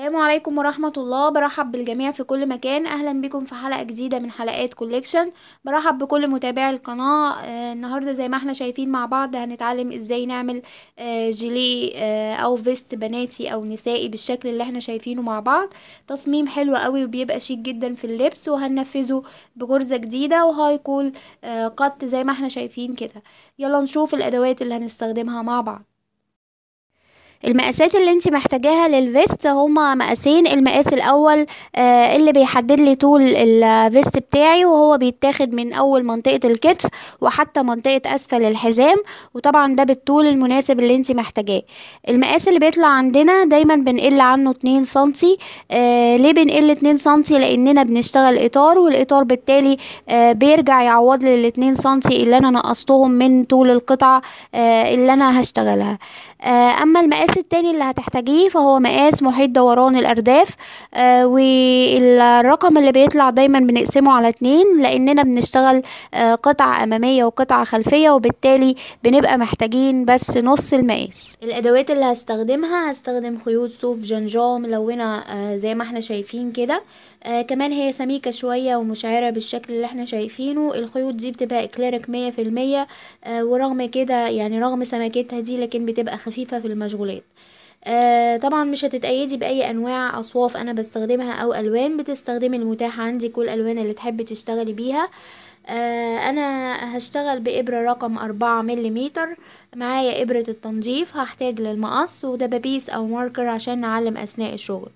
السلام عليكم ورحمة الله برحب بالجميع في كل مكان أهلا بكم في حلقة جديدة من حلقات كوليكشن برحب بكل متابعي القناة آه النهاردة زي ما احنا شايفين مع بعض هنتعلم ازاي نعمل آه جيلي آه أو فيست بناتي أو نسائي بالشكل اللي احنا شايفينه مع بعض تصميم حلو قوي وبيبقى شيك جدا في اللبس وهننفذه بغرزة جديده وهاي كول آه، قط زي ما احنا شايفين كده يلا نشوف الأدوات اللي هنستخدمها مع بعض المقاسات اللي انت محتاجاها للفيست هما مقاسين المقاس الاول آه اللي بيحدد لي طول الفيست بتاعي وهو بيتاخد من اول منطقة الكتف وحتى منطقة اسفل الحزام وطبعا ده بالطول المناسب اللي انت محتاجاه المقاس اللي بيطلع عندنا دايما بنقل عنه 2 سنتي آه ليه بنقل 2 سنتي لاننا بنشتغل اطار والاطار بالتالي آه بيرجع يعوض لي ال 2 سنتي اللي انا نقصتهم من طول القطعة آه اللي انا هشتغلها آه اما المقاس المقاس التاني اللي هتحتاجيه فهو مقاس محيط دوران الأرداف آه والرقم اللي بيطلع دايما بنقسمه على اتنين لأننا بنشتغل آه قطعة أمامية وقطعة خلفية وبالتالي بنبقى محتاجين بس نص المقاس الأدوات اللي هستخدمها هستخدم خيوط صوف جنجاه ملونة آه زي ما احنا شايفين كده آه كمان هي سميكة شوية ومشعرة بالشكل اللي احنا شايفينه الخيوط دي بتبقى اكليرك مية في المية آه ورغم كده يعني رغم سماكتها دي لكن بتبقى خفيفة في المشغولات آه طبعا مش هتتأيدي بأي أنواع أصواف أنا بستخدمها أو ألوان بتستخدمي المتاح عندي كل ألوان اللي تحبي تشتغلي بيها آه أنا هشتغل بإبرة رقم أربعة مليمتر معايا إبرة التنظيف هحتاج للمقص ودبابيس أو ماركر عشان نعلم أثناء الشغل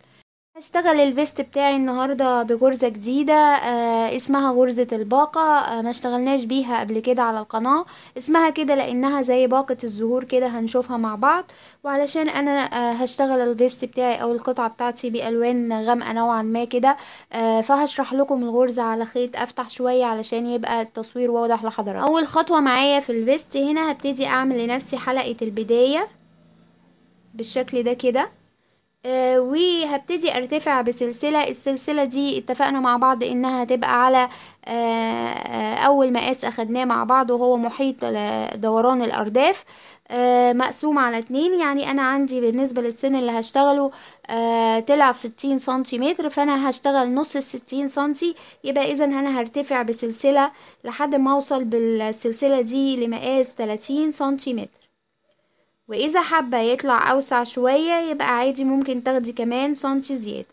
هشتغل الفيست بتاعي النهاردة بجرزة جديدة آه اسمها غرزة الباقة آه ما اشتغلناش بيها قبل كده على القناة اسمها كده لانها زي باقة الزهور كده هنشوفها مع بعض وعلشان انا آه هشتغل الفيست بتاعي او القطعة بتاعتي بالوان غامقة نوعا ما كده آه فهشرح لكم الغرزة على خيط افتح شوية علشان يبقى التصوير واضح لحضراتكم اول خطوة معايا في الفيست هنا هبتدي اعمل لنفسي حلقة البداية بالشكل ده كده آه، وهبتدي ارتفع بسلسلة السلسلة دي اتفقنا مع بعض انها هتبقى على آه، آه، اول مقاس اخدناه مع بعض وهو محيط دوران الارداف مقسوم على اتنين يعني انا عندي بالنسبة للسن اللي هشتغله طلع ستين سنتيمتر فانا هشتغل نص الستين سنتي يبقى اذا انا هرتفع بسلسلة لحد ما اوصل بالسلسلة دي لمقاس تلاتين سنتيمتر واذا حابة يطلع اوسع شوية يبقى عادي ممكن تاخدي كمان سنتي زيادة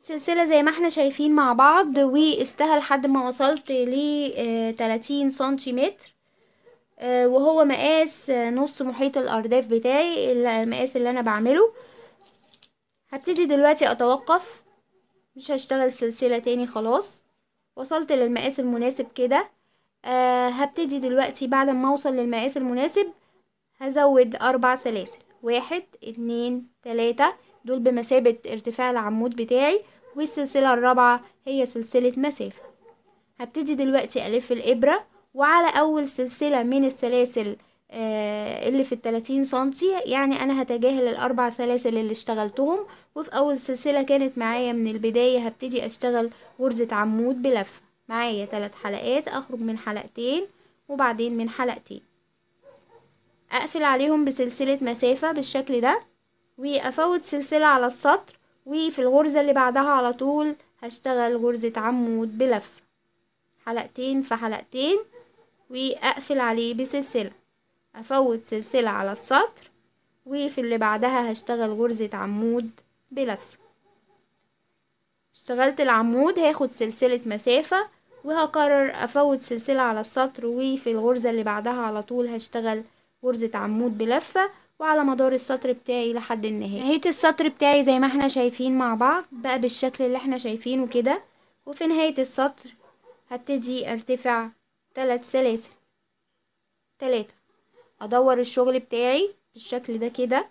السلسلة زي ما احنا شايفين مع بعض وقستها لحد ما وصلت ل 30 آه، سنتيمتر آه، وهو مقاس آه، نص محيط الارداف بتاعي المقاس اللي انا بعمله هبتدي دلوقتي اتوقف مش هشتغل سلسلة تاني خلاص وصلت للمقاس المناسب كده هبتدي دلوقتي بعد ما اوصل للمقاس المناسب هزود أربع سلاسل واحد اتنين تلاتة دول بمثابة ارتفاع العمود بتاعي والسلسلة الرابعة هي سلسلة مسافة هبتدي دلوقتي ألف الإبرة وعلى أول سلسلة من السلاسل آه، اللي في التلاتين سنتي يعني أنا هتجاهل الأربع سلاسل اللي اشتغلتهم وفي أول سلسلة كانت معايا من البداية هبتدي أشتغل غرزة عمود بلفة معايا تلات حلقات أخرج من حلقتين وبعدين من حلقتين اقفل عليهم بسلسلة مسافة بالشكل ده وافوت سلسلة على السطر وفي الغرزة اللي بعدها على طول هشتغل غرزة عمود بلف حلقتين في حلقتين واقفل عليه بسلسلة افوت سلسلة على السطر وفي اللي بعدها هشتغل غرزة عمود بلف اشتغلت العمود هاخد سلسلة مسافة وهكرر افوت سلسلة على السطر وفي الغرزة اللي بعدها على طول هشتغل غرزة عمود بلفة وعلى مدار السطر بتاعي لحد النهاية نهاية السطر بتاعي زي ما احنا شايفين مع بعض بقى بالشكل اللي احنا شايفينه كده وفي نهاية السطر هبتدي ارتفع تلات سلاسل تلاتة ادور الشغل بتاعي بالشكل ده كده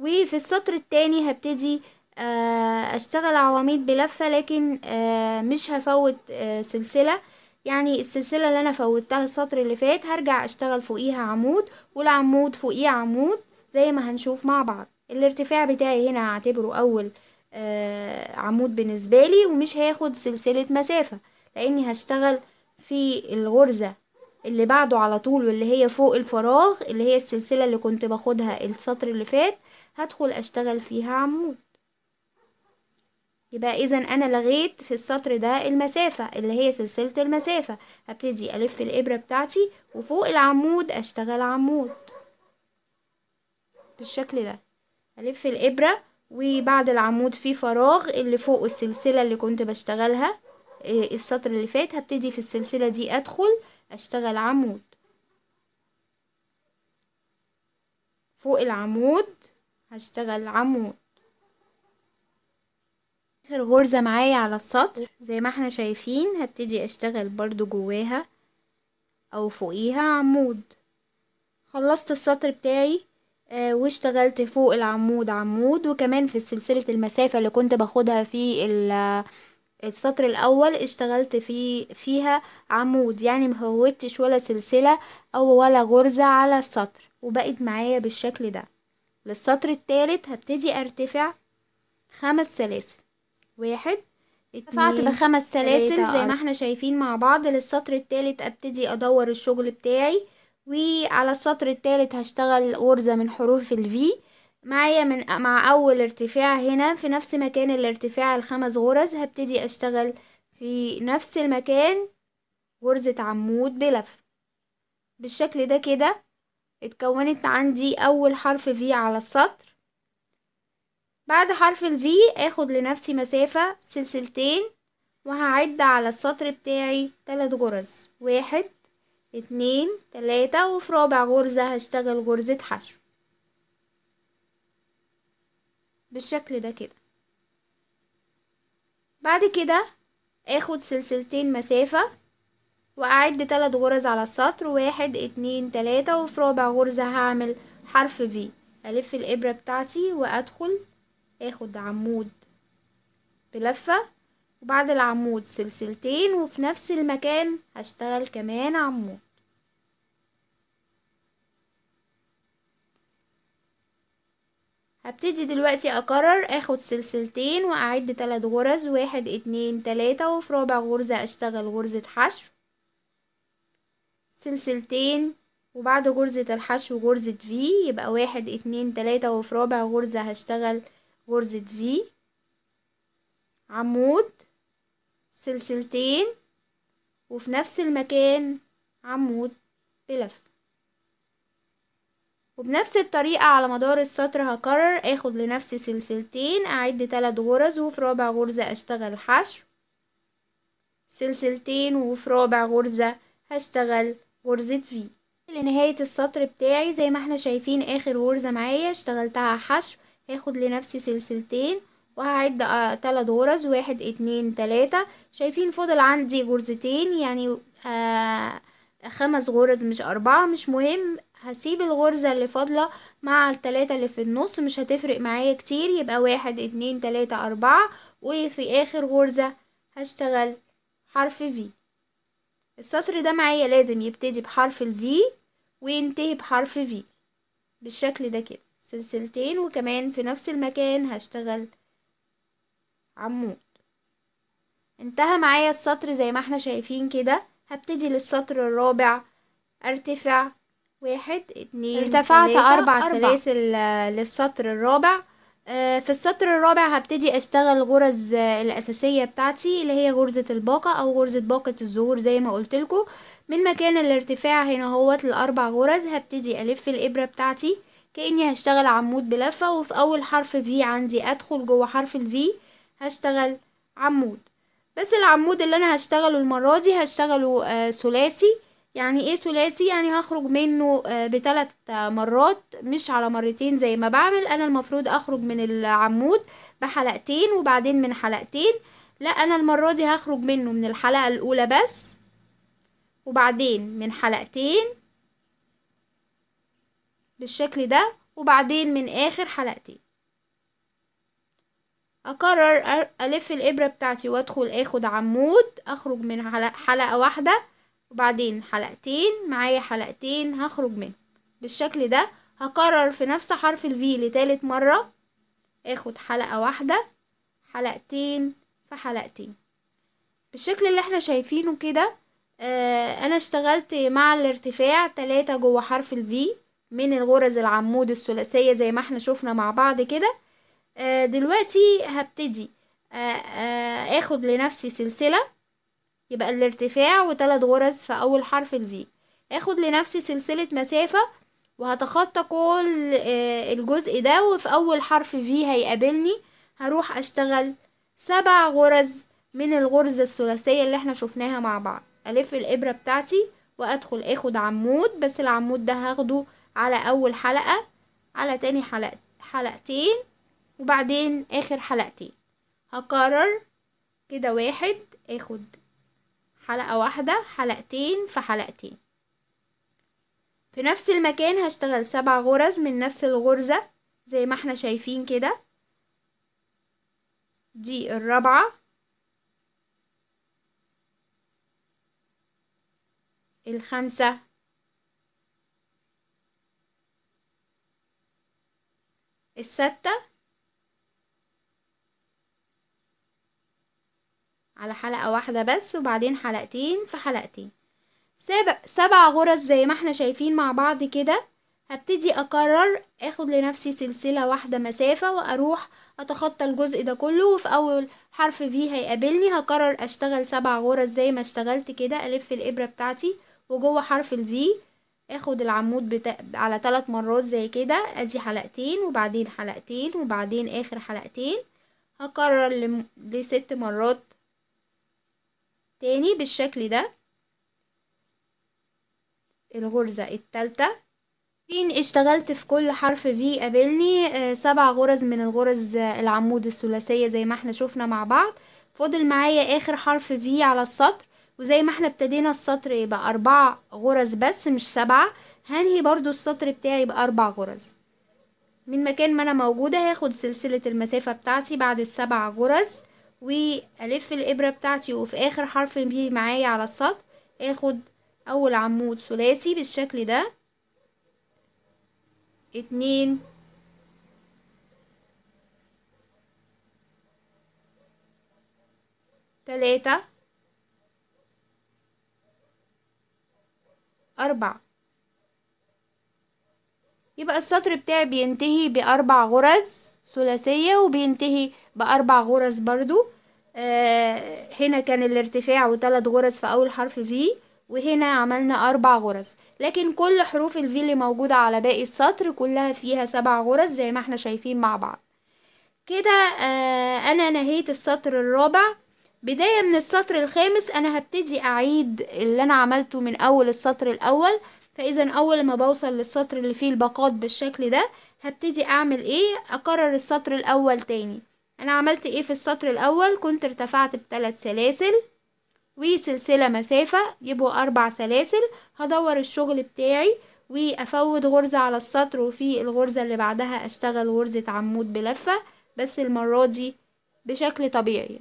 وفي السطر التاني هبتدي آه، اشتغل عواميد بلفة لكن آه، مش هفوت آه، سلسلة يعني السلسلة اللي أنا فوتها السطر اللي فات هرجع أشتغل فوقيها عمود والعمود فوقيه عمود زي ما هنشوف مع بعض الارتفاع بتاعي هنا هعتبره أول آه عمود بالنسبة لي ومش هاخد سلسلة مسافة لأني هشتغل في الغرزة اللي بعده على طول واللي هي فوق الفراغ اللي هي السلسلة اللي كنت باخدها السطر اللي فات هدخل أشتغل فيها عمود يبقى إذا أنا لغيت في السطر ده المسافة اللي هي سلسلة المسافة هبتدي ألف الإبرة بتاعتي وفوق العمود أشتغل عمود بالشكل ده ألف الإبرة وبعد العمود في فراغ اللي فوقه السلسلة اللي كنت بشتغلها آه، السطر اللي فات هبتدي في السلسلة دي أدخل أشتغل عمود فوق العمود هشتغل عمود اخر غرزة معايا على السطر زي ما احنا شايفين هبتدي اشتغل برضو جواها او فوقيها عمود خلصت السطر بتاعي آه، واشتغلت فوق العمود عمود وكمان في سلسلة المسافة اللي كنت باخدها في السطر الاول اشتغلت في فيها عمود يعني مهوتش ولا سلسلة او ولا غرزة على السطر وبقت معايا بالشكل ده للسطر التالت هبتدي ارتفع خمس سلاسل واحد رفعت بخمس سلاسل زي ما احنا شايفين مع بعض للسطر التالت ابتدي ادور الشغل بتاعي وعلى السطر التالت هشتغل غرزة من حروف الفي معايا من مع اول ارتفاع هنا في نفس مكان الارتفاع الخمس غرز هبتدي اشتغل في نفس المكان غرزة عمود بلف بالشكل ده كده اتكونت عندي اول حرف في على السطر بعد حرف ال V اخد لنفسي مسافة سلسلتين وهعد على السطر بتاعي تلات غرز واحد اتنين تلاتة وفي رابع غرزة هشتغل غرزة حشو بالشكل ده كده بعد كده اخد سلسلتين مسافة واعد تلات غرز على السطر واحد اتنين تلاتة وفي رابع غرزة هعمل حرف V الف الابرة بتاعتي وادخل اخد عمود بلفة وبعد العمود سلسلتين وفي نفس المكان هشتغل كمان عمود هبتدي دلوقتي اكرر اخد سلسلتين واعد تلات غرز واحد اتنين تلاتة وفي رابع غرزة اشتغل غرزة حشو سلسلتين وبعد غرزة الحشو غرزة في يبقى واحد اتنين تلاتة وفي رابع غرزة هشتغل غرزة في عمود سلسلتين وفي نفس المكان عمود بلف وبنفس الطريقة على مدار السطر هكرر اخد لنفسي سلسلتين اعد تلات غرز وفي رابع غرزة اشتغل حشو سلسلتين وفي رابع غرزة هشتغل غرزة في لنهاية السطر بتاعي زي ما احنا شايفين اخر غرزة معايا اشتغلتها حشو هاخد لنفسي سلسلتين وهعد آه، تلات غرز واحد اتنين تلاتة شايفين فضل عندي غرزتين يعني آه خمس غرز مش اربعة مش مهم هسيب الغرزة اللي فاضلة مع التلاتة اللي في النص مش هتفرق معايا كتير يبقى واحد اتنين تلاتة اربعة وفي اخر غرزة هشتغل حرف في السطر ده معايا لازم يبتدي بحرف الفي وينتهي بحرف في بالشكل ده كده سلسلتين وكمان في نفس المكان هشتغل عمود انتهى معايا السطر زي ما احنا شايفين كده هبتدي للسطر الرابع ارتفع واحد اتنين ارتفعت اربع سلاسل آه، للسطر الرابع آه، في السطر الرابع هبتدي اشتغل غرز آه، الاساسية بتاعتي اللي هي غرزة الباقة او غرزة باقة الزهور زي ما قلتلكو من مكان الارتفاع هنا هوت الاربع غرز هبتدي الف الابرة بتاعتي كأني هشتغل عمود بلفة وفي أول حرف في عندي أدخل جوه حرف في هشتغل عمود بس العمود اللي أنا هشتغله المرة دي هشتغله آه ثلاثي يعني ايه ثلاثي يعني هخرج منه آه بثلاث مرات مش على مرتين زي ما بعمل أنا المفروض أخرج من العمود بحلقتين وبعدين من حلقتين لا أنا المرة دي هخرج منه من الحلقة الأولى بس وبعدين من حلقتين بالشكل ده وبعدين من آخر حلقتين أقرر ألف الإبرة بتاعتي وأدخل أخد عمود أخرج من حلقة واحدة وبعدين حلقتين معايا حلقتين هخرج منهم بالشكل ده هكرر في نفس حرف الفي لتالت مرة اخد حلقة واحدة حلقتين في حلقتين بالشكل اللي احنا شايفينه كده اه انا اشتغلت مع الارتفاع تلاتة جوه حرف الفي من الغرز العمود الثلاثية زي ما احنا شفنا مع بعض كده آه دلوقتي هبتدي آه آه اخد لنفسي سلسلة يبقى الارتفاع وثلاث غرز في اول حرف الفي اخد لنفسي سلسلة مسافة وهتخطى كل آه، الجزء ده وفي اول حرف في هيقابلني هروح اشتغل سبع غرز من الغرزة الثلاثية اللي احنا شفناها مع بعض الف الابرة بتاعتي وادخل اخد عمود بس العمود ده هاخده على أول حلقة على تاني حلقة حلقتين وبعدين آخر حلقتين هكرر كده واحد اخد حلقة واحدة حلقتين في حلقتين في نفس المكان هشتغل سبع غرز من نفس الغرزة زي ما احنا شايفين كده دي الرابعة الخمسة الستة على حلقة واحدة بس وبعدين حلقتين في حلقتين سبع غرز زي ما احنا شايفين مع بعض كده هبتدي اكرر اخد لنفسي سلسلة واحدة مسافة واروح اتخطى الجزء ده كله وفي اول حرف في هيقابلني هكرر اشتغل سبع غرز زي ما اشتغلت كده الف الابرة بتاعتي وجوه حرف الفي اخد العمود بتا... على ثلاث مرات زي كده ادي حلقتين وبعدين حلقتين وبعدين اخر حلقتين هكرر ل... لست مرات تاني بالشكل ده الغرزة التالتة فين اشتغلت في كل حرف في قابلني آه، سبع غرز من الغرز آه، العمود الثلاثية زي ما احنا شوفنا مع بعض فضل معايا اخر حرف في على السطر وزي ما احنا ابتدينا السطر يبقى أربع غرز بس مش سبعة هنهي برضو السطر بتاعي بأربع غرز من مكان ما أنا موجودة هاخد سلسلة المسافة بتاعتي بعد السبع غرز وألف الإبرة بتاعتي وفي آخر حرف بي معايا على السطر اخد أول عمود ثلاثي بالشكل ده اتنين تلاتة أربع يبقى السطر بتاعي بينتهي بأربع غرز ثلاثية وبينتهي بأربع غرز برضو آه هنا كان الارتفاع وثلاث غرز في أول حرف في وهنا عملنا أربع غرز لكن كل حروف V اللي موجودة على باقي السطر كلها فيها سبع غرز زي ما احنا شايفين مع بعض كده آه أنا نهيت السطر الرابع بداية من السطر الخامس أنا هبتدي أعيد اللي أنا عملته من أول السطر الأول فإذا أول ما بوصل للسطر اللي فيه الباقات بالشكل ده هبتدي أعمل إيه أكرر السطر الأول تاني أنا عملت إيه في السطر الأول كنت ارتفعت بتلات سلاسل وسلسلة مسافة يبقوا أربع سلاسل هدور الشغل بتاعي وأفوت غرزة على السطر وفي الغرزة اللي بعدها أشتغل غرزة عمود بلفة بس المرة دي بشكل طبيعي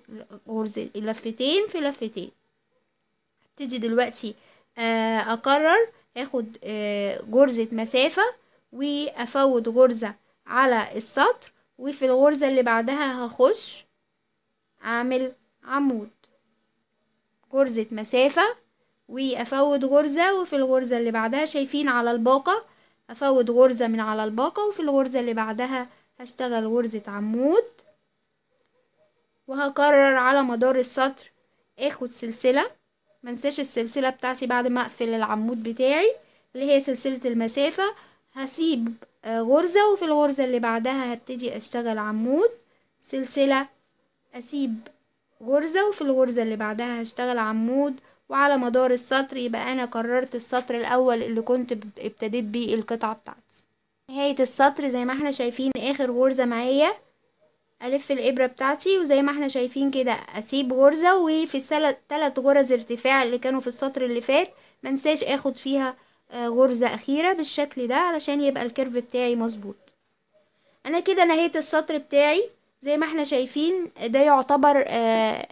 غرز اللفتين في لفتين هبتدي دلوقتي آه، اقرر اخد آه، غرزة مسافة وافوت غرزة على السطر وفي الغرزة اللي بعدها هخش اعمل عمود غرزة مسافة وافوت غرزة وفي الغرزة اللي بعدها شايفين على الباقة افوت غرزة من على الباقة وفي الغرزة اللي بعدها هشتغل غرزة عمود وهكرر على مدار السطر اخد سلسلة منساش السلسلة بتاعتي بعد ما اقفل العمود بتاعي اللي هي سلسلة المسافة هسيب آه، غرزة وفي الغرزة اللي بعدها هبتدي اشتغل عمود سلسلة اسيب غرزة وفي الغرزة اللي بعدها هشتغل عمود وعلى مدار السطر يبقى انا كررت السطر الاول اللي كنت ابتديت بيه القطعة بتاعتي نهاية السطر زي ما احنا شايفين اخر غرزة معايا الف الابره بتاعتي وزي ما احنا شايفين كده اسيب غرزه وفي الثلاث غرز ارتفاع اللي كانوا في السطر اللي فات منساش اخد فيها آه، غرزه اخيره بالشكل ده علشان يبقى الكيرف بتاعي مظبوط انا كده نهيت السطر بتاعي زي ما احنا شايفين ده يعتبر آه،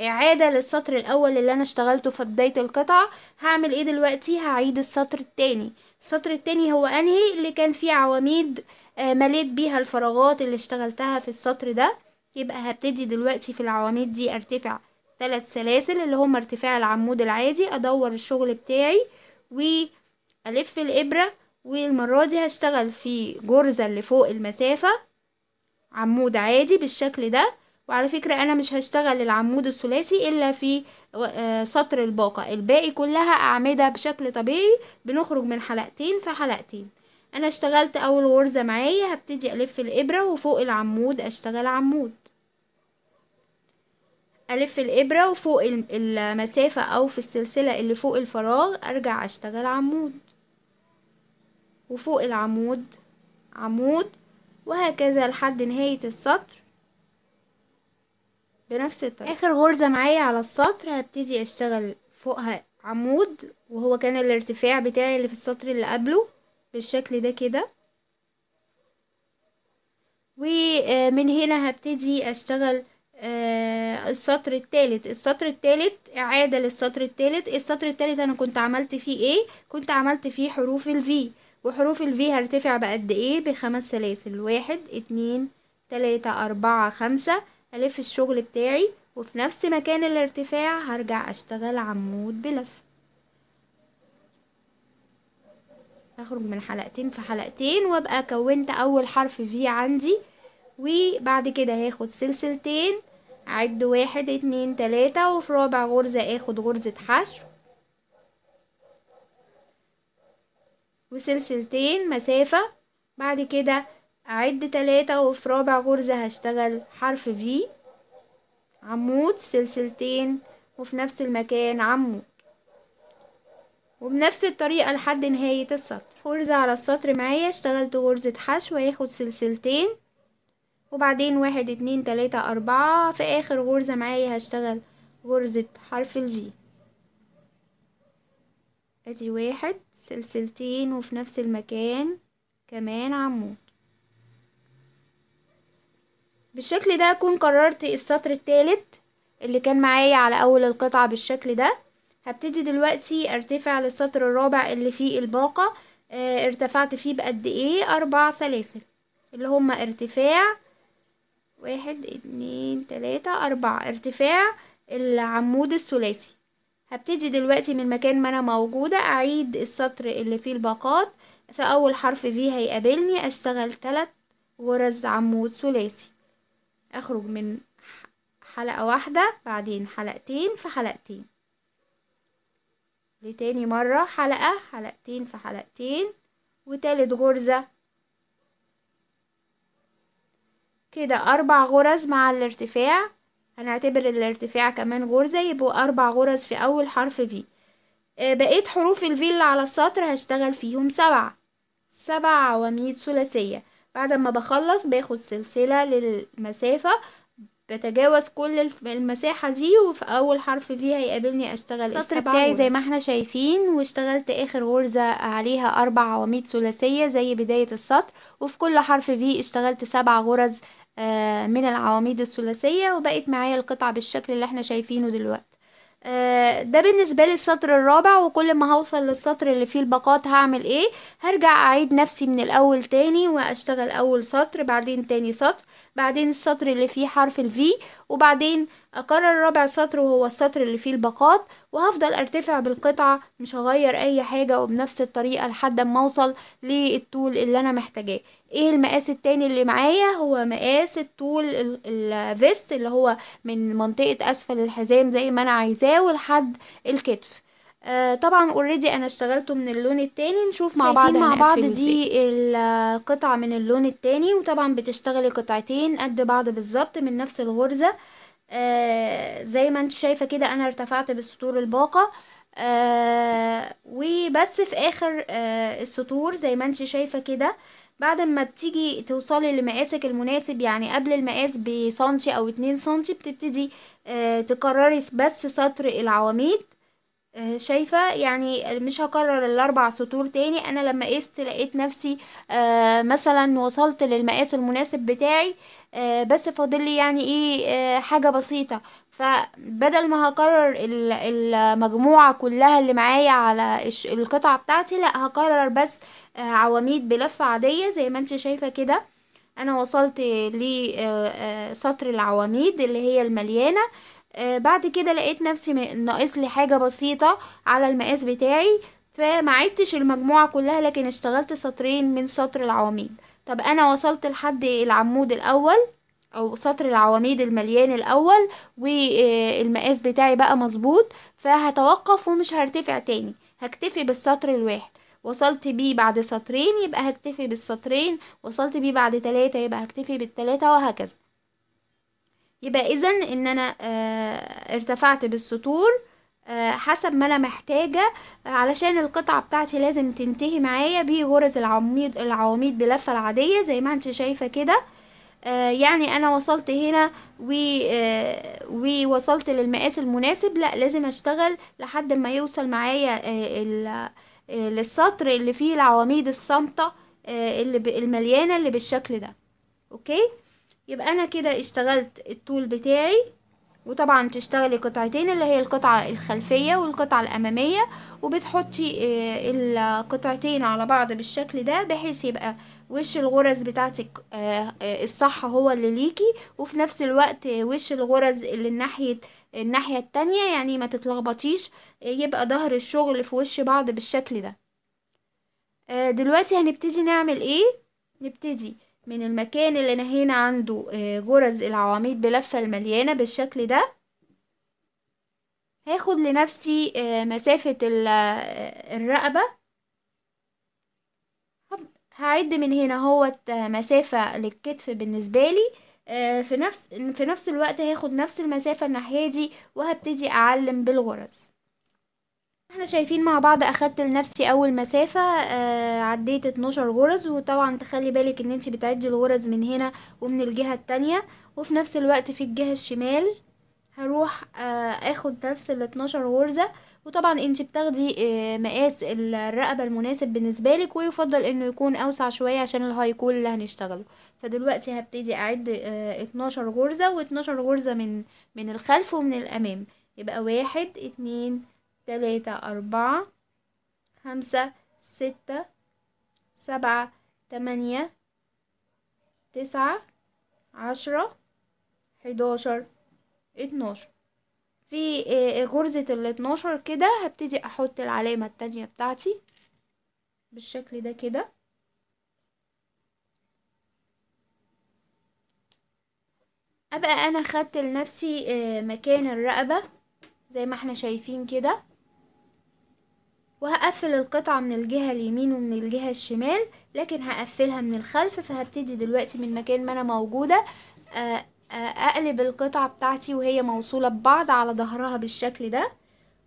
اعادة للسطر الاول اللي انا اشتغلته في بداية القطعة هعمل ايه دلوقتي هعيد السطر التاني السطر التاني هو انهي اللي كان فيه عواميد آه، مليت بيها الفراغات اللي اشتغلتها في السطر ده يبقى هبتدي دلوقتي في العواميد دي ارتفع ثلاث سلاسل اللي هما ارتفاع العمود العادي ادور الشغل بتاعي والف الابرة والمرة دي هشتغل في جرزة اللي فوق المسافة عمود عادي بالشكل ده وعلى فكرة أنا مش هشتغل العمود الثلاثي إلا في آه، سطر الباقة الباقي كلها أعمدة بشكل طبيعي بنخرج من حلقتين في حلقتين أنا اشتغلت أول غرزة معايا هبتدي ألف الإبرة وفوق العمود أشتغل عمود ألف الإبرة وفوق المسافة أو في السلسلة اللي فوق الفراغ أرجع أشتغل عمود وفوق العمود عمود وهكذا لحد نهاية السطر بنفس الطريقة اخر غرزة معايا على السطر هبتدي اشتغل فوقها عمود وهو كان الارتفاع بتاعي اللي في السطر اللي قبله بالشكل ده كده ومن هنا هبتدي اشتغل آه، السطر التالت السطر التالت اعادة للسطر التالت السطر التالت انا كنت عملت فيه ايه كنت عملت فيه حروف الفي وحروف الفي هرتفع بقد ايه بخمس سلاسل واحد اتنين تلاتة اربعة خمسة هلف الشغل بتاعي وفي نفس مكان الارتفاع هرجع اشتغل عمود بلف هخرج من حلقتين في حلقتين وابقى كونت اول حرف في عندي وبعد كده هاخد سلسلتين اعد واحد اتنين تلاتة وفي رابع غرزة اخد غرزة حشو وسلسلتين مسافة بعد كده أعد تلاتة وفي رابع غرزة هشتغل حرف V عمود سلسلتين وفي نفس المكان عمود وبنفس الطريقة لحد نهاية السطر غرزة على السطر معايا اشتغلت غرزة حشو هياخد سلسلتين وبعدين واحد اتنين تلاتة أربعة في آخر غرزة معايا هشتغل غرزة حرف الفي ادي واحد سلسلتين وفي نفس المكان كمان عمود بالشكل ده أكون قررت السطر التالت اللي كان معايا على أول القطعة بالشكل ده هبتدي دلوقتي ارتفع للسطر الرابع اللي فيه الباقة اه ارتفعت فيه بقد ايه أربع سلاسل اللي هما ارتفاع واحد اتنين تلاتة أربعة ارتفاع العمود الثلاثي هبتدي دلوقتي من مكان ما أنا موجودة أعيد السطر اللي فيه الباقات في أول حرف في هيقابلني أشتغل تلات غرز عمود ثلاثي اخرج من حلقة واحدة بعدين حلقتين في حلقتين لتاني مرة حلقة حلقتين في حلقتين وتالت غرزة كده أربع غرز مع الارتفاع هنعتبر الارتفاع كمان غرزة يبقوا أربع غرز في أول حرف في آه، بقيت حروف الفي اللي على السطر هشتغل فيهم سبعة سبع عواميد ثلاثية بعد ما بخلص باخد سلسلة للمسافة بتجاوز كل المساحة دي وفي أول حرف في هيقابلني أشتغل السطر بتاعي زي ما احنا شايفين واشتغلت آخر غرزة عليها أربع عواميد ثلاثية زي بداية السطر وفي كل حرف في اشتغلت سبع غرز آه، من العواميد الثلاثية وبقت معايا القطعة بالشكل اللي احنا شايفينه دلوقتي آه، ده بالنسبة للسطر السطر الرابع وكل ما هوصل للسطر اللي فيه الباقات هعمل ايه هرجع اعيد نفسي من الاول تاني واشتغل اول سطر بعدين تاني سطر بعدين السطر اللي فيه حرف الفي وبعدين اكرر رابع سطر وهو السطر اللي فيه الباقات وهفضل ارتفع بالقطعة مش هغير اي حاجة وبنفس الطريقة لحد ما اوصل للطول اللي انا محتاجاه ايه المقاس التاني اللي معايا هو مقاس الطول الفيست اللي هو من منطقة اسفل الحزام زي ما انا عايزاه ولحد الكتف آه طبعا اوريدي انا اشتغلته من اللون التاني نشوف مع بعض مع بعض دي القطعة من اللون التاني وطبعا بتشتغلي قطعتين قد بعض بالظبط من نفس الغرزة آه زي ما انت شايفة كده انا ارتفعت بالسطور الباقة آه وبس في اخر آه السطور زي ما انت شايفة كده بعد ما بتيجي توصلي لمقاسك المناسب يعني قبل المقاس بسنتي او اتنين سنتي بتبتدي آه تكرري بس سطر العواميد آه، شايفة يعني مش هكرر الاربع سطور تاني انا لما قست لقيت نفسي آه، مثلا وصلت للمقاس المناسب بتاعي آه، بس فاضلي يعني ايه حاجة بسيطة فبدل ما هكرر المجموعة كلها اللي معايا على القطعة بتاعتي لا هكرر بس عواميد بلفة عادية زي ما انت شايفة كده انا وصلت لسطر العواميد اللي هي المليانه آه، بعد كده لقيت نفسي ناقص لي حاجة بسيطة على المقاس بتاعي فمعدتش المجموعة كلها لكن اشتغلت سطرين من سطر العواميد طب انا وصلت لحد العمود الاول او سطر العواميد المليان الاول والمقاس آه، بتاعي بقى مظبوط فهتوقف ومش هرتفع تاني هكتفي بالسطر الواحد وصلت بيه بعد سطرين يبقى هكتفي بالسطرين وصلت بيه بعد تلاتة يبقى هكتفي بالتلاتة وهكذا يبقى اذا ان انا آه، ارتفعت بالسطور آه، حسب ما انا محتاجة آه، علشان القطعة بتاعتي لازم تنتهي معايا بغرز العواميد العواميد بلفة العادية زي ما انت شايفة كده يعني انا وصلت هنا ووصلت للمقاس المناسب لا لازم اشتغل لحد ما يوصل معايا للسطر اللي فيه العواميد الصامتة اللي المليانة اللي بالشكل ده اوكي يبقى انا كده اشتغلت الطول بتاعي وطبعا تشتغلي قطعتين اللي هي القطعة الخلفية والقطعة الأمامية وبتحطي آه، القطعتين على بعض بالشكل ده بحيث يبقى وش الغرز بتاعتك آه، آه، الصح هو اللي ليكي وفي نفس الوقت وش الغرز اللي ناحية الناحية التانية يعني ما تتلخبطيش يبقى ظهر الشغل في وش بعض بالشكل ده دلوقتي هنبتدي نعمل ايه نبتدي من المكان اللي نهينا عنده جرز آه، العواميد بلفة المليانة بالشكل ده هاخد لنفسي آه، مسافة آه، الرقبة هعد من هنا هوت مسافة للكتف بالنسبة لي في نفس في نفس الوقت هاخد نفس المسافة الناحية دي وهبتدي أعلم بالغرز احنا شايفين مع بعض اخدت لنفسي اول مسافة آه عديت 12 غرز وطبعا تخلي بالك ان انت بتعدي الغرز من هنا ومن الجهة التانية وفي نفس الوقت في الجهة الشمال هروح آه اخد نفس ال 12 غرزة وطبعا انت بتاخدي آه مقاس الرقبة المناسب بالنسبة لك ويفضل انه يكون اوسع شوية عشان الهايكول اللي هنشتغله فدلوقتي هبتدي اعد آه 12 غرزة و 12 غرزة من من الخلف ومن الامام يبقى واحد اتنين تلاتة أربعة خمسة ستة سبعة تمانية تسعة عشرة حداشر اتناشر في آه، غرزة الاتناشر كده هبتدي احط العلامة التانية بتاعتي بالشكل ده كده ابقى انا خدت لنفسي آه، مكان الرقبة زي ما احنا شايفين كده وهقفل القطعة من الجهة اليمين ومن الجهة الشمال لكن هقفلها من الخلف فهبتدي دلوقتي من مكان ما انا موجودة آه، آه، اقلب القطعة بتاعتي وهي موصولة ببعض على ظهرها بالشكل ده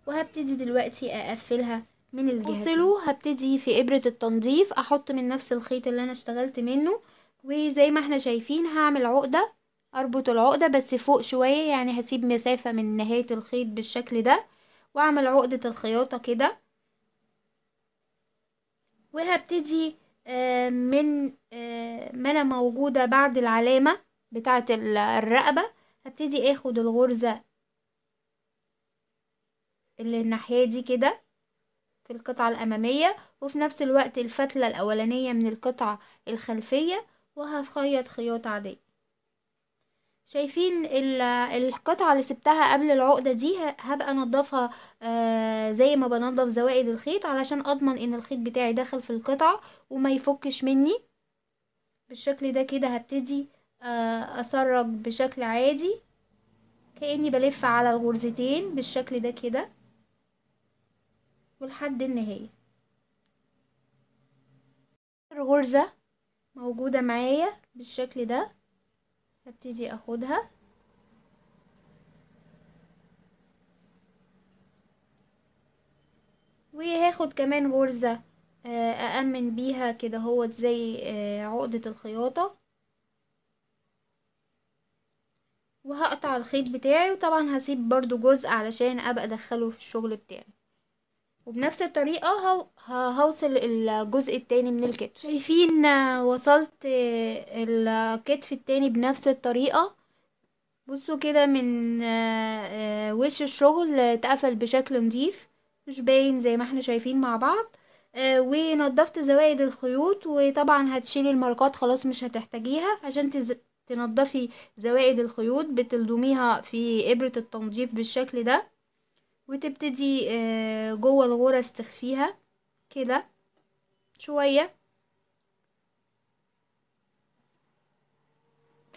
وهبتدي دلوقتي اقفلها من الجهة وصلوا هبتدي في ابرة التنظيف احط من نفس الخيط اللي انا اشتغلت منه وزي ما احنا شايفين هعمل عقدة اربط العقدة بس فوق شوية يعني هسيب مسافة من نهاية الخيط بالشكل ده واعمل عقدة الخياطة كده وهبتدي آه، من آه، ما انا موجودة بعد العلامة بتاعة الرقبة هبتدي اخد الغرزة اللي الناحية دي كده في القطعة الأمامية وفي نفس الوقت الفتلة الأولانية من القطعة الخلفية وهخيط خياطة عادية شايفين القطعة اللي سبتها قبل العقدة دي هبقى انضفها آه، زي ما بنضف زوائد الخيط علشان اضمن ان الخيط بتاعي داخل في القطعة وما يفكش مني بالشكل ده كده هبتدي آه، اسرج بشكل عادي كأني بلف على الغرزتين بالشكل ده كده ولحد النهاية غرزة موجودة معايا بالشكل ده هبتدي اخدها وهاخد كمان غرزة آه، أأمن بيها كده هوت زي آه، عقدة الخياطة وهقطع الخيط بتاعي وطبعا هسيب برضو جزء علشان أبقى أدخله في الشغل بتاعي وبنفس الطريقة هو... هوصل الجزء التاني من الكتف شايفين آه، وصلت آه، الكتف التاني بنفس الطريقة بصوا كده من آه، وش الشغل اتقفل بشكل نضيف مش باين زي ما احنا شايفين مع بعض ونضفت زوايد الخيوط وطبعا هتشيلي الماركات خلاص مش هتحتاجيها عشان تز... تنضفي زوائد الخيوط بتلضميها في إبرة التنظيف بالشكل ده وتبتدي آه، جوه الغرز تخفيها كده شوية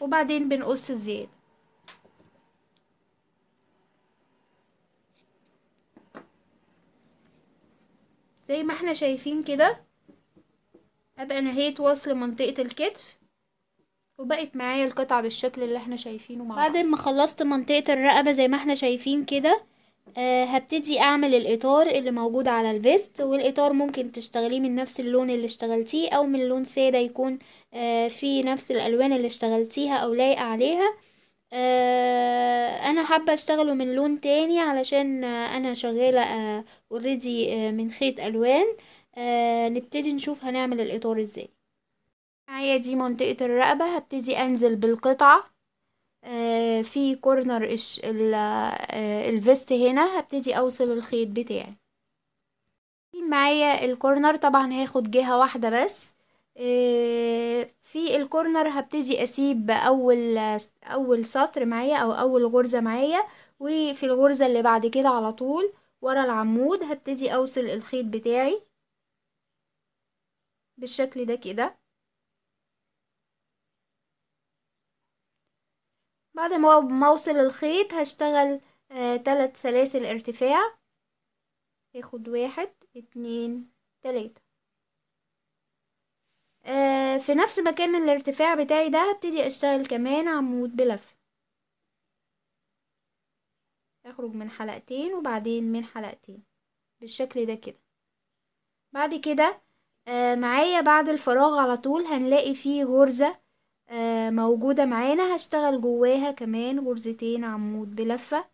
وبعدين بنقص الزيادة زي ما احنا شايفين كده ابقى نهيت وصل منطقة الكتف وبقت معايا القطعة بالشكل اللي احنا شايفينه مع بعد ما خلصت منطقة الرقبة زي ما احنا شايفين كده آه، هبتدي اعمل الاطار اللي موجود على الفيست والاطار ممكن تشتغليه من نفس اللون اللي اشتغلتيه او من لون ساده يكون آه، في نفس الالوان اللي اشتغلتيها او لايقه عليها آه، انا حابه اشتغله من لون تاني علشان انا شغاله اوريدي من خيط الوان نبتدي نشوف هنعمل الاطار ازاي هي دي منطقه الرقبه هبتدي انزل بالقطعه آه، في كورنر آه، الفيست هنا هبتدي اوصل الخيط بتاعي معايا الكورنر طبعا هاخد جهة واحدة بس آه، في الكورنر هبتدي اسيب اول اول سطر معايا او اول غرزة معايا وفي الغرزة اللي بعد كده على طول ورا العمود هبتدي اوصل الخيط بتاعي بالشكل ده كده بعد ما اوصل الخيط هشتغل آه، تلات سلاسل ارتفاع هاخد واحد اتنين تلاتة آه، في نفس مكان الارتفاع بتاعي ده هبتدي اشتغل كمان عمود بلف اخرج من حلقتين وبعدين من حلقتين بالشكل ده كده بعد كده آه، معايا بعد الفراغ على طول هنلاقي فيه غرزة آه، موجودة معانا هشتغل جواها كمان غرزتين عمود بلفة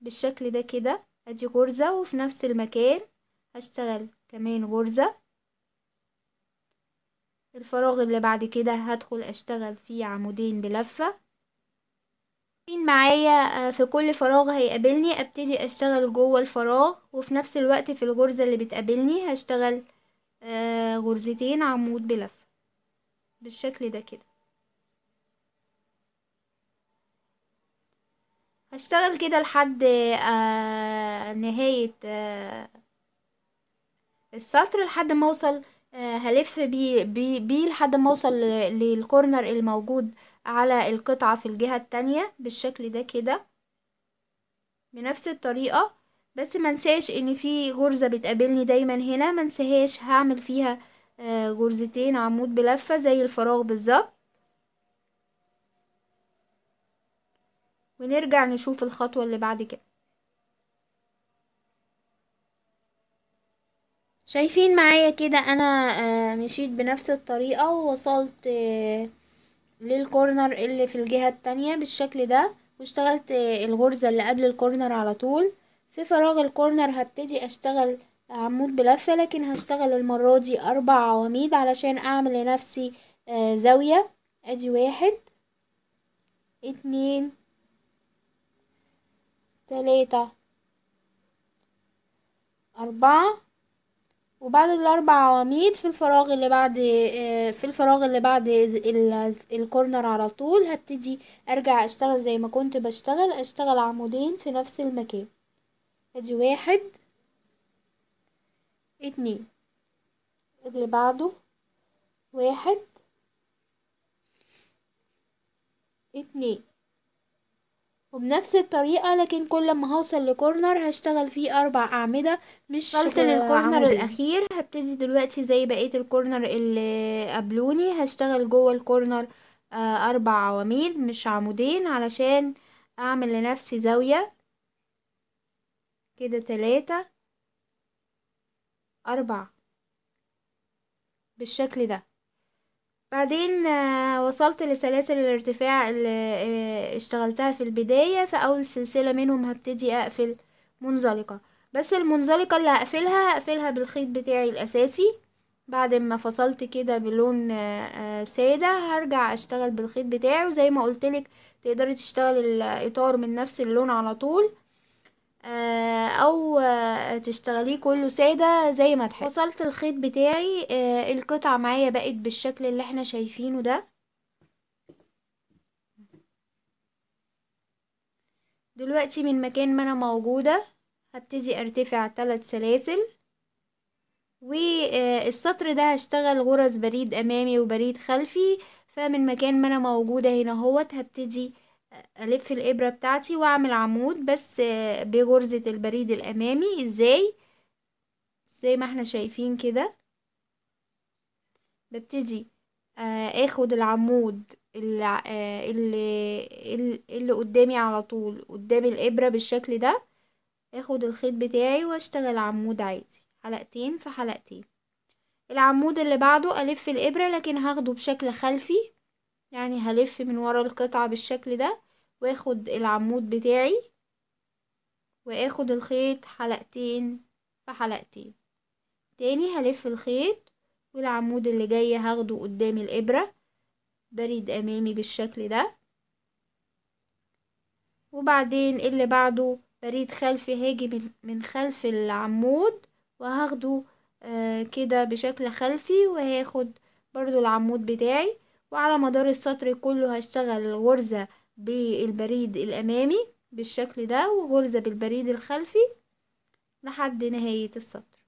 بالشكل ده كده ادي غرزة وفي نفس المكان هشتغل كمان غرزة الفراغ اللي بعد كده هدخل اشتغل فيه عمودين بلفة معايا آه، في كل فراغ هيقابلني ابتدي اشتغل جوه الفراغ وفي نفس الوقت في الغرزة اللي بتقابلني هشتغل آه، غرزتين عمود بلفة بالشكل ده كده هشتغل كده لحد آه، نهاية آه، السطر لحد ما اوصل آه، هلف بيه بي بي لحد ما اوصل للكورنر الموجود على القطعة في الجهة التانية بالشكل ده كده بنفس الطريقة بس منساش ان في غرزة بتقابلني دايما هنا منساهاش هعمل فيها غرزتين آه، عمود بلفة زي الفراغ بالظبط ونرجع نشوف الخطوة اللي بعد كده شايفين معايا كده انا آه، مشيت بنفس الطريقة ووصلت آه، للكورنر اللي في الجهة التانية بالشكل ده واشتغلت الغرزة اللي قبل الكورنر على طول في فراغ الكورنر هبتدي اشتغل عمود بلفة لكن هشتغل المرة دي أربع عواميد علشان أعمل لنفسي آه، زاوية أدي واحد اتنين تلاتة أربعة وبعد الأربع عواميد في الفراغ اللي بعد آه، في الفراغ اللي بعد الكورنر على طول هبتدي أرجع أشتغل زي ما كنت بشتغل أشتغل عمودين في نفس المكان أدي واحد اتنين اللي بعده واحد اتنين وبنفس الطريقة لكن كل ما هوصل لكورنر هشتغل فيه أربع أعمدة مش وصلت للكورنر الأخير هبتدي دلوقتي زي بقية الكورنر اللي قبلوني هشتغل جوه الكورنر آه، أربع عواميد مش عمودين علشان أعمل لنفسي زاوية كده تلاتة أربعة بالشكل ده بعدين آه، وصلت لسلاسل الارتفاع اللي آه، اشتغلتها في البداية فأول سلسلة منهم هبتدي أقفل منزلقة بس المنزلقة اللي هقفلها هقفلها بالخيط بتاعي الأساسي بعد ما فصلت كده بلون آه، سادة هرجع أشتغل بالخيط بتاعي وزي ما قلتلك تقدري تشتغل الإطار من نفس اللون على طول آه، او آه، تشتغليه كله سادة زي ما تحب وصلت الخيط بتاعي آه، القطعة معايا بقت بالشكل اللي احنا شايفينه ده دلوقتي من مكان ما انا موجودة هبتدي ارتفع ثلاث سلاسل والسطر ده هشتغل غرز بريد امامي وبريد خلفي فمن مكان ما انا موجودة هنا هوت هبتدي ألف الإبرة بتاعتي وأعمل عمود بس بغرزة البريد الأمامي إزاي زي ما احنا شايفين كده ببتدي آه، اخد العمود آه، اللي, اللي, اللي قدامي على طول قدام الإبرة بالشكل ده اخد الخيط بتاعي واشتغل عمود عادي حلقتين في حلقتين العمود اللي بعده ألف الإبرة لكن هاخده بشكل خلفي يعني هلف من ورا القطعة بالشكل ده واخد العمود بتاعي واخد الخيط حلقتين في حلقتين تاني هلف الخيط والعمود اللي جاي هاخده قدام الإبرة بريد أمامي بالشكل ده وبعدين اللي بعده بريد خلفي هاجي من خلف العمود وهاخده آه كده بشكل خلفي وهاخد برضو العمود بتاعي وعلى مدار السطر كله هشتغل غرزة بالبريد الأمامي بالشكل ده وغرزة بالبريد الخلفي لحد نهاية السطر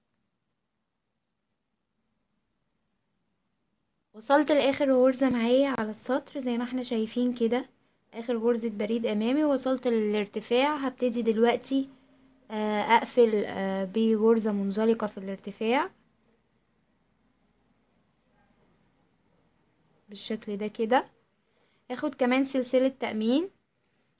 وصلت لآخر غرزة معايا على السطر زي ما احنا شايفين كده آخر غرزة بريد أمامي وصلت للارتفاع هبتدي دلوقتي آه، أقفل آه، بغرزة منزلقة في الارتفاع بالشكل ده كده اخد كمان سلسلة تأمين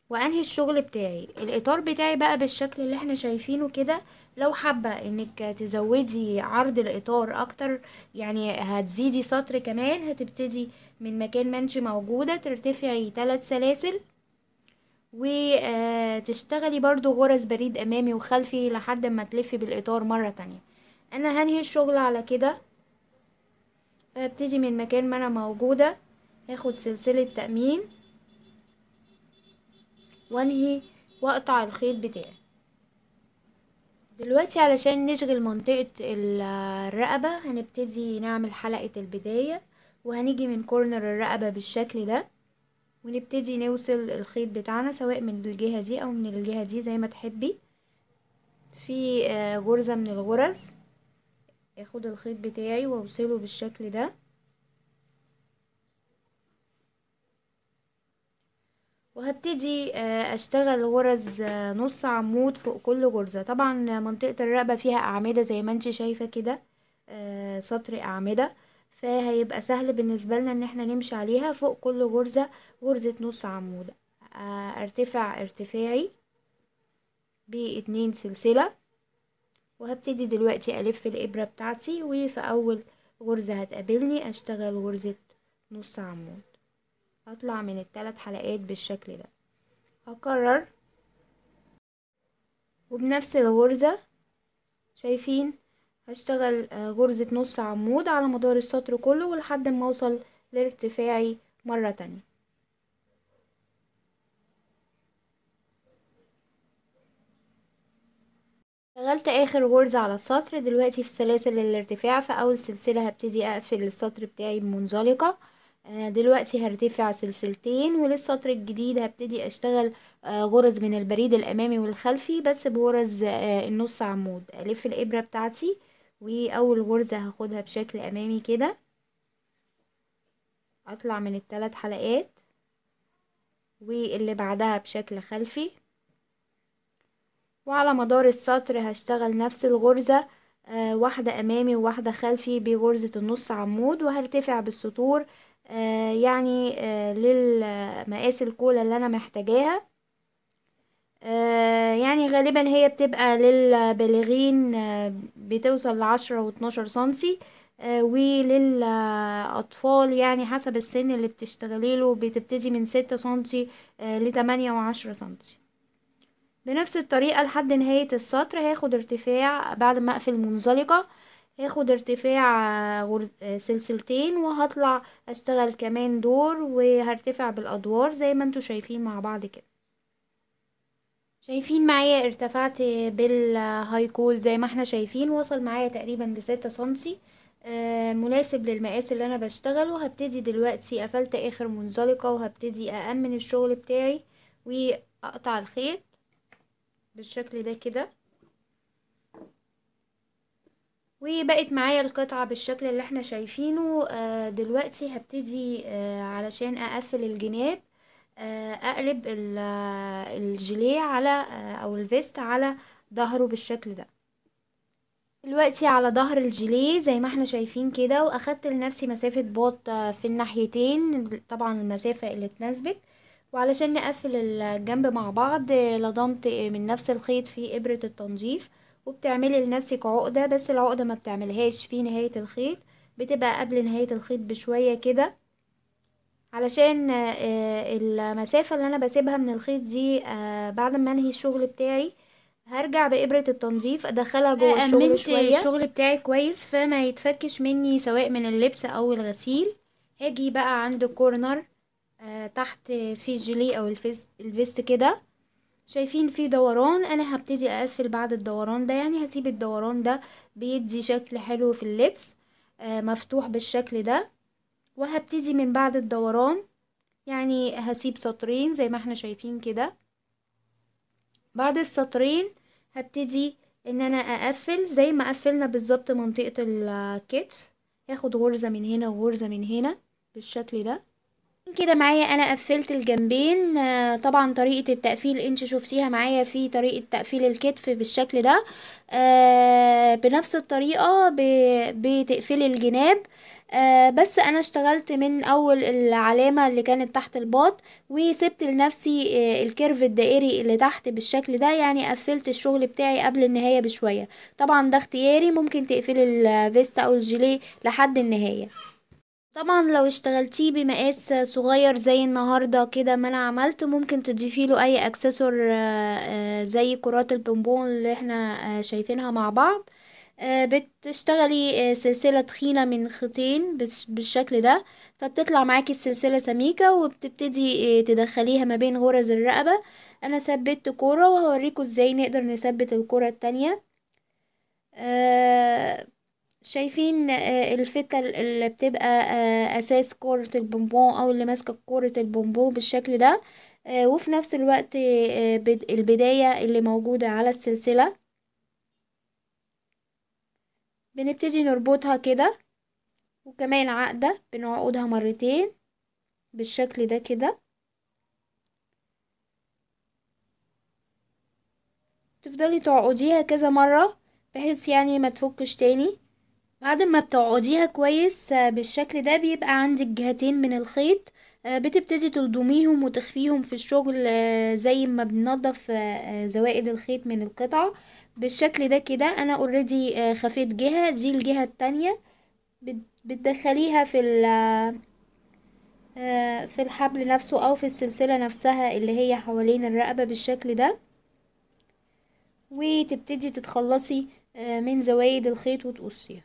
وانهي الشغل بتاعي الاطار بتاعي بقى بالشكل اللي احنا شايفينه كده لو حابة انك تزودي عرض الاطار اكتر يعني هتزيدي سطر كمان هتبتدي من مكان ما موجودة ترتفعي تلات سلاسل وتشتغلي برضو غرز بريد امامي وخلفي لحد ما تلفي بالاطار مرة تانية انا هنهي الشغل على كده هبتدي من مكان ما انا موجودة هاخد سلسلة تأمين وانهي واقطع الخيط بتاعي دلوقتي علشان نشغل منطقة الرقبة هنبتدي نعمل حلقة البداية وهنيجي من كورنر الرقبة بالشكل ده ونبتدي نوصل الخيط بتاعنا سواء من الجهة دي او من الجهة دي زي ما تحبي في آه، غرزة من الغرز اخد الخيط بتاعي واوصله بالشكل ده وهبتدي آه، اشتغل غرز آه، نص عمود فوق كل غرزة طبعا منطقة الرقبة فيها اعمدة زي ما انت شايفة كده آه، سطر اعمدة فهيبقى سهل بالنسبة لنا ان احنا نمشي عليها فوق كل غرزة غرزة نص عمود ارتفع ارتفاعي باتنين سلسلة وهبتدي دلوقتي ألف الإبرة بتاعتي وفي أول غرزة هتقابلني أشتغل غرزة نص عمود هطلع من التلات حلقات بالشكل ده هكرر وبنفس الغرزة شايفين هشتغل آه، غرزة نص عمود على مدار السطر كله ولحد ما اوصل لارتفاعي مرة تانية شغلت اخر غرزة على السطر دلوقتي في سلاسل الارتفاع اول سلسلة هبتدي اقفل السطر بتاعي بمنزلقة آه، دلوقتي هرتفع سلسلتين وللسطر الجديد هبتدي اشتغل آه، غرز من البريد الامامي والخلفي بس بغرز آه، النص عمود الف الابرة بتاعتي واول غرزة هاخدها بشكل امامي كده اطلع من الثلاث حلقات واللي بعدها بشكل خلفي وعلى مدار السطر هشتغل نفس الغرزة آه، واحدة أمامي وواحدة خلفي بغرزة النص عمود وهرتفع بالسطور آه، يعني آه، للمقاس الكولا اللي أنا محتاجاها يعني غالبا هي بتبقى للبالغين بتوصل لعشرة واتناشر سنتي وللأطفال يعني حسب السن اللي بتشتغليله بتبتدي من ستة سنتي لتمانية وعشرة سنتي بنفس الطريقة لحد نهاية السطر هاخد ارتفاع بعد ما اقفل منزلقة هاخد ارتفاع آه، آه، سلسلتين وهطلع اشتغل كمان دور وهرتفع بالادوار زي ما انتوا شايفين مع بعض كده شايفين معايا ارتفعت بالهاي كول زي ما احنا شايفين وصل معايا تقريبا لستة سنتي آه، مناسب للمقاس اللي انا بشتغله هبتدي دلوقتي قفلت اخر منزلقة وهبتدي أأمن الشغل بتاعي وأقطع الخيط بالشكل ده كده وبقت معايا القطعة بالشكل اللي احنا شايفينه آه، دلوقتي هبتدي آه، علشان اقفل الجناب آه، اقلب الجليه على او الفيست على ظهره بالشكل ده دلوقتي على ظهر الجيليه زي ما احنا شايفين كده واخدت لنفسي مسافة باط في الناحيتين طبعا المسافة اللي تناسبك وعلشان نقفل الجنب مع بعض لضمت من نفس الخيط في إبرة التنظيف وبتعملي لنفسك عقدة بس العقدة ما بتعملهاش في نهاية الخيط بتبقى قبل نهاية الخيط بشوية كده علشان آه، المسافة اللي أنا بسيبها من الخيط دي آه، بعد ما أنهي الشغل بتاعي هرجع بإبرة التنظيف أدخلها جوه آه، الشغل شوية الشغل بتاعي كويس فما يتفكش مني سواء من اللبس أو الغسيل هاجي بقى عند الكورنر آه، تحت في جلي او الفيست كده شايفين في دوران انا هبتدي اقفل بعد الدوران ده يعني هسيب الدوران ده بيدي شكل حلو في اللبس آه، مفتوح بالشكل ده وهبتدي من بعد الدوران يعني هسيب سطرين زي ما احنا شايفين كده بعد السطرين هبتدي ان انا اقفل زي ما قفلنا بالظبط منطقة الكتف هاخد غرزة من هنا وغرزة من هنا بالشكل ده كده معايا انا قفلت الجنبين آه، طبعا طريقة التقفيل انت شفتيها معايا في طريقة تقفيل الكتف بالشكل ده آه، بنفس الطريقة بتقفلي الجناب آه، بس انا اشتغلت من اول العلامة اللي كانت تحت الباط وسبت لنفسي الكيرف الدائري اللي تحت بالشكل ده يعني قفلت الشغل بتاعي قبل النهاية بشوية طبعا ده اختياري ممكن تقفلي الفيستا او الجيلي لحد النهاية طبعا لو اشتغلتيه بمقاس صغير زي النهاردة كده ما انا عملت ممكن تضيفي له اي اكسسوار آه، آه، زي كرات البونبون اللي احنا آه، شايفينها مع بعض بتشتغلي سلسلة تخينة من خيطين بالشكل ده فبتطلع معاكي السلسلة سميكة وبتبتدي تدخليها ما بين غرز الرقبة انا ثبتت كورة وهوريكم ازاي نقدر نثبت الكورة التانية شايفين آه، الفتة اللي بتبقى آه، أساس كرة البونبون أو اللي ماسكة كرة البونبون بالشكل ده آه، وفي نفس الوقت البداية اللي موجودة على السلسلة بنبتدي نربطها كده وكمان عقدة بنعقدها مرتين بالشكل ده كده تفضلي تعقديها كذا مرة بحيث يعني ما تفكش تاني بعد ما بتقعديها كويس آه، بالشكل ده بيبقى عندك جهتين من الخيط آه، بتبتدي تلضميهم وتخفيهم في الشغل آه، زي ما بننظف زوائد الخيط من القطعة بالشكل ده كده انا اوريدي خفيت جهة دي الجهة التانية بتدخليها في في الحبل نفسه او في السلسلة نفسها اللي هي حوالين الرقبة بالشكل ده وتبتدي تتخلصي من زوايد الخيط وتقصيها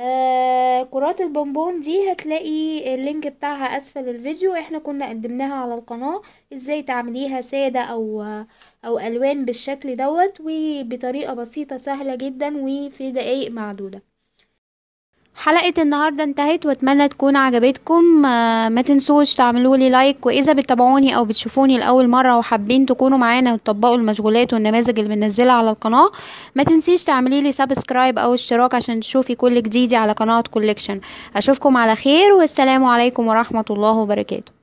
آه، كرات البونبون دي هتلاقي اللينك بتاعها اسفل الفيديو احنا كنا قدمناها على القناة ازاي تعمليها سادة او او الوان بالشكل دوت وبطريقة بسيطة سهلة جدا وفي دقايق معدودة حلقة النهاردة انتهت واتمنى تكون عجبتكم آه، ما تنسوش تعملوا لي لايك واذا بتتابعوني او بتشوفوني لاول مرة وحابين تكونوا معانا وتطبقوا المشغولات والنماذج اللي بنزلها على القناة ما تنسيش تعملي لي سبسكرايب او اشتراك عشان تشوفي كل جديدي على قناة كوليكشن اشوفكم على خير والسلام عليكم ورحمة الله وبركاته